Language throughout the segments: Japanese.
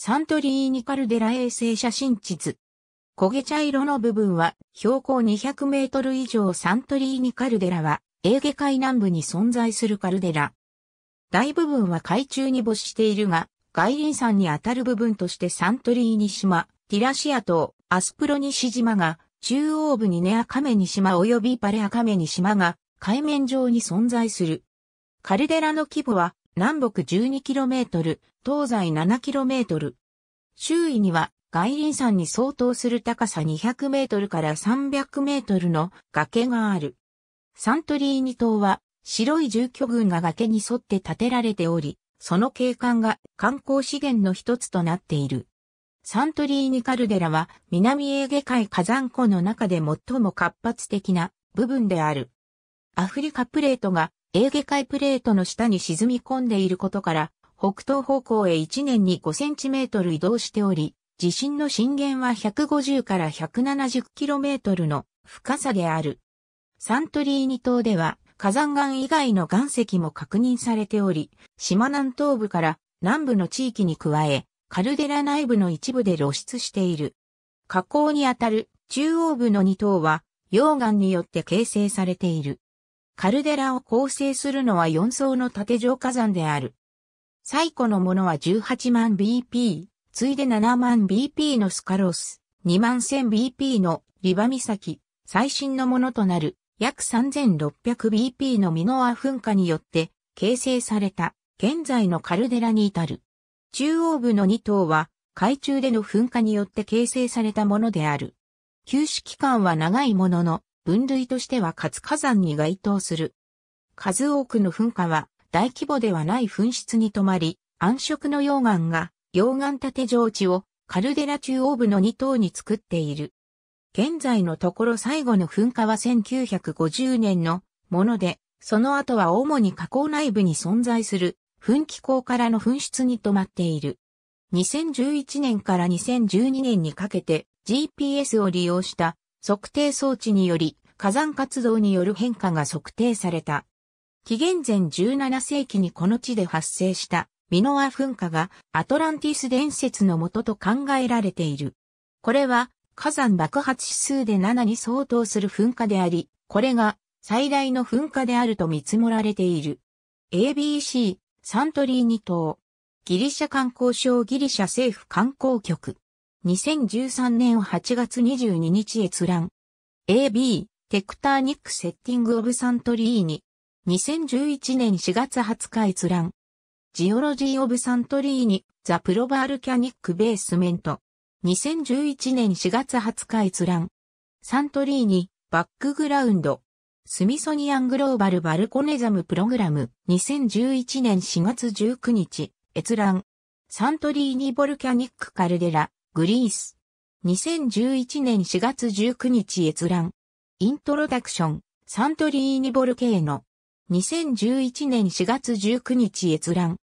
サントリーニカルデラ衛星写真地図。焦げ茶色の部分は標高200メートル以上サントリーニカルデラはエーゲ海南部に存在するカルデラ。大部分は海中に没しているが、外輪山にあたる部分としてサントリーニ島、ティラシア島、アスプロニシ島が、中央部にネアカメニ島及びパレアカメニ島が海面上に存在する。カルデラの規模は南北 12km、東西 7km。周囲には外輪山に相当する高さ200メートルから300メートルの崖がある。サントリーニ島は白い住居群が崖に沿って建てられており、その景観が観光資源の一つとなっている。サントリーニカルデラは南エーゲ海火山湖の中で最も活発的な部分である。アフリカプレートがエーゲ海プレートの下に沈み込んでいることから、北東方向へ1年に5センチメートル移動しており、地震の震源は150から170キロメートルの深さである。サントリーニ島では火山岩以外の岩石も確認されており、島南東部から南部の地域に加え、カルデラ内部の一部で露出している。河口にあたる中央部の2島は溶岩によって形成されている。カルデラを構成するのは4層の縦状火山である。最古のものは18万 BP、次いで7万 BP のスカロス、2万 1000BP のリバ岬、最新のものとなる約 3600BP のミノア噴火によって形成された現在のカルデラに至る。中央部の2頭は海中での噴火によって形成されたものである。休止期間は長いものの、分類としては活火山に該当する。数多くの噴火は大規模ではない噴出に止まり、暗色の溶岩が溶岩縦上地をカルデラ中央部の2島に作っている。現在のところ最後の噴火は1950年のもので、その後は主に火口内部に存在する噴気口からの噴出に止まっている。2011年から2012年にかけて GPS を利用した測定装置により火山活動による変化が測定された。紀元前17世紀にこの地で発生したミノア噴火がアトランティス伝説のもとと考えられている。これは火山爆発指数で7に相当する噴火であり、これが最大の噴火であると見積もられている。ABC サントリーニ島ギリシャ観光省ギリシャ政府観光局2013年8月22日閲覧。AB、テクターニックセッティングオブサントリーニ。2011年4月20日閲覧。ジオロジーオブサントリーニ、ザ・プロバールキャニック・ベースメント。2011年4月20日閲覧。サントリーニ、バックグラウンド。スミソニアングローバルバルコネザムプログラム。2011年4月19日。閲覧。サントリーニ・ボルキャニック・カルデラ。グリース。2011年4月19日閲覧。イントロダクション、サントリーニボルケーノ。2011年4月19日閲覧。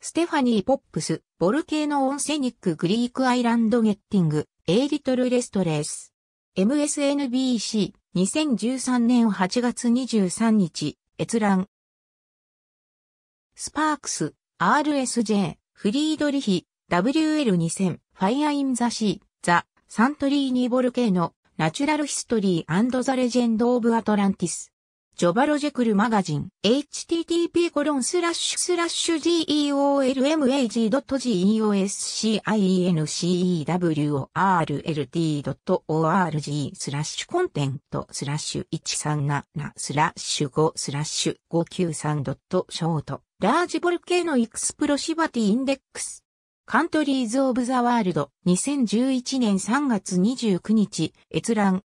ステファニー・ポップス、ボルケーノ・オンセニック・グリーク・アイランド・ゲッティング、エイリトル・レストレース。MSNBC、2013年8月23日、閲覧。スパークス、RSJ、フリードリヒ、WL2000 ファイアインザシーザ・サントリーニーボルケーノナチュラルヒストリーザ・レジェンド・オブ・アトランティスジョバロジェクルマガジン、http コロンスラッシュスラッシュ g e o l m a g g o s c i n c e w r t o r g スラッシュコンテントスラッシュ137スラッシュ5スラッシュ 593.short ラージボルケーノエクスプロシバティインデックスカントリーズ・オブ・ザ・ワールド、2011年3月29日、閲覧。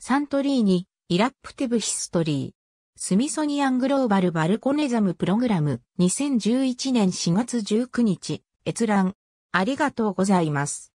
サントリーニ・イラプティブ・ヒストリー。スミソニアン・グローバル・バルコネザム・プログラム、2011年4月19日、閲覧。ありがとうございます。